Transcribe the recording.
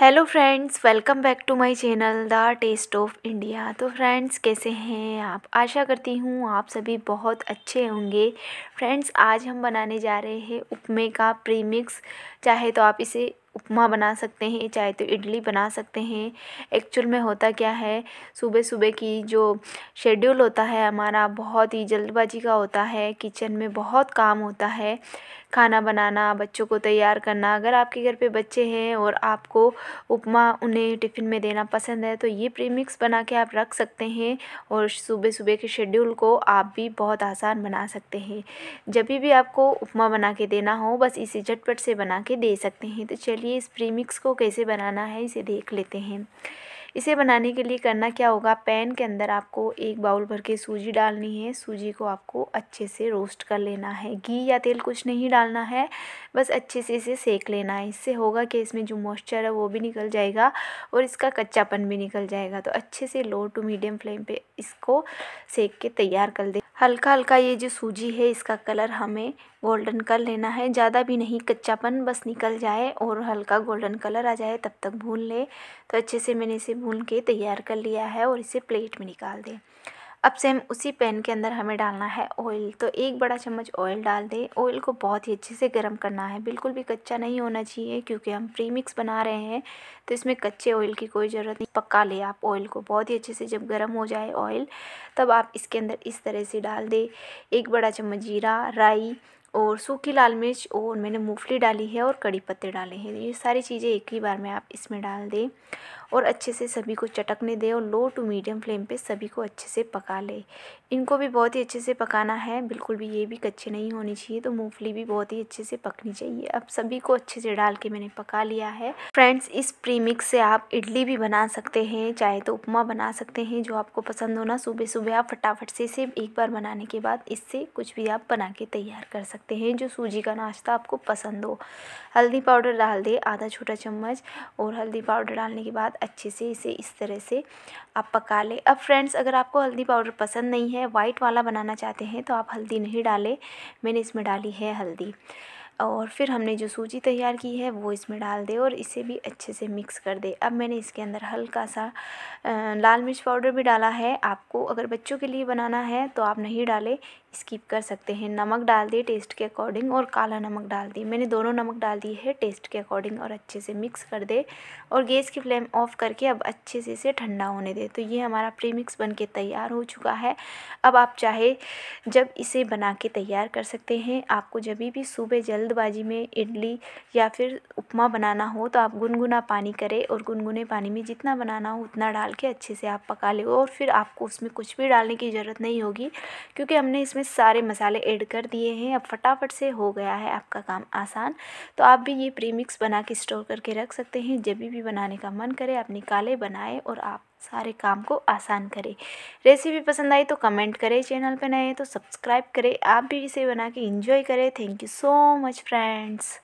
hello friends welcome back to my channel the test of India तो friends कैसे हैं आप आशा करती हूँ आप सभी बहुत अच्छे होंगे फ्रेंड्स आज हम बनाने जा रहे हैं उपमे का प्रीमिक्स चाहे तो आप इसे उपमा बना सकते हैं चाहे तो इडली बना सकते हैं एक्चुअल में होता क्या है सुबह सुबह की जो शेड्यूल होता है हमारा बहुत ही जल्दबाजी का होता है किचन में बहुत काम होता है खाना बनाना बच्चों को तैयार करना अगर आपके घर पे बच्चे हैं और आपको उपमा उन्हें टिफ़िन में देना पसंद है तो ये प्रीमिक्स बना के आप रख सकते हैं और सुबह सुबह के शेड्यूल को आप भी बहुत आसान बना सकते हैं जब भी आपको उपमा बना के देना हो बस इसे झटपट से बना के दे सकते हैं तो चलिए चलिए इस प्रीमिक्स को कैसे बनाना है इसे देख लेते हैं इसे बनाने के लिए करना क्या होगा पैन के अंदर आपको एक बाउल भर के सूजी डालनी है सूजी को आपको अच्छे से रोस्ट कर लेना है घी या तेल कुछ नहीं डालना है बस अच्छे से इसे सेक लेना है इससे होगा कि इसमें जो मॉइस्चर है वो भी निकल जाएगा और इसका कच्चापन भी निकल जाएगा तो अच्छे से लो टू मीडियम फ्लेम पर इसको सेक के तैयार कर दे हल्का हल्का ये जो सूजी है इसका कलर हमें गोल्डन कर लेना है ज़्यादा भी नहीं कच्चापन बस निकल जाए और हल्का गोल्डन कलर आ जाए तब तक भून ले तो अच्छे से मैंने इसे भून के तैयार कर लिया है और इसे प्लेट में निकाल दें अब सेम उसी पैन के अंदर हमें डालना है ऑयल तो एक बड़ा चम्मच ऑयल डाल दें ऑयल को बहुत ही अच्छे से गर्म करना है बिल्कुल भी कच्चा नहीं होना चाहिए क्योंकि हम फ्री मिक्स बना रहे हैं तो इसमें कच्चे ऑयल की कोई ज़रूरत नहीं पका ले आप ऑयल को बहुत ही अच्छे से जब गर्म हो जाए ऑयल तब आप इसके अंदर इस तरह से डाल दें एक बड़ा चम्मच जीरा राई और सूखी लाल मिर्च और मैंने मूंगफली डाली है और कड़ी पत्ते डाले हैं ये सारी चीज़ें एक ही बार में आप इसमें डाल दें और अच्छे से सभी को चटकने दें और लो टू मीडियम फ्लेम पे सभी को अच्छे से पका लें इनको भी बहुत ही अच्छे से पकाना है बिल्कुल भी ये भी कच्चे नहीं होने चाहिए तो मूँगफली भी बहुत ही अच्छे से पकनी चाहिए अब सभी को अच्छे से डाल के मैंने पका लिया है फ्रेंड्स इस प्रीमिक्स से आप इडली भी बना सकते हैं चाहे तो उपमा बना सकते हैं जो आपको पसंद होना सुबह सुबह आप फटाफट से इसे एक बार बनाने के बाद इससे कुछ भी आप बना के तैयार कर सकते सकते हैं जो सूजी का नाश्ता आपको पसंद हो हल्दी पाउडर डाल दें आधा छोटा चम्मच और हल्दी पाउडर डालने के बाद अच्छे से इसे इस तरह से आप पका लें अब फ्रेंड्स अगर आपको हल्दी पाउडर पसंद नहीं है वाइट वाला बनाना चाहते हैं तो आप हल्दी नहीं डालें मैंने इसमें डाली है हल्दी और फिर हमने जो सूजी तैयार की है वो इसमें डाल दे और इसे भी अच्छे से मिक्स कर दे अब मैंने इसके अंदर हल्का सा लाल मिर्च पाउडर भी डाला है आपको अगर बच्चों के लिए बनाना है तो आप नहीं डालें स्किप कर सकते हैं नमक डाल दिए टेस्ट के अकॉर्डिंग और काला नमक डाल दिए मैंने दोनों नमक डाल दिए है टेस्ट के अकॉर्डिंग और अच्छे से मिक्स कर दे और गैस की फ्लेम ऑफ करके अब अच्छे से इसे ठंडा होने दे तो ये हमारा प्री मिक्स बन के तैयार हो चुका है अब आप चाहे जब इसे बना के तैयार कर सकते हैं आपको जब भी सुबह जल्द जल्दबाजी में इडली या फिर उपमा बनाना हो तो आप गुनगुना पानी करें और गुनगुने पानी में जितना बनाना हो उतना डाल के अच्छे से आप पका लें और फिर आपको उसमें कुछ भी डालने की ज़रूरत नहीं होगी क्योंकि हमने इसमें सारे मसाले ऐड कर दिए हैं अब फटाफट से हो गया है आपका काम आसान तो आप भी ये प्रीमिक्स बना के स्टोर करके रख सकते हैं जब भी बनाने का मन करे आप निकाले बनाए और आप सारे काम को आसान करे रेसिपी पसंद आई तो कमेंट करें चैनल पर नए तो सब्सक्राइब करें आप भी इसे बना के इंजॉय करें thank you so much friends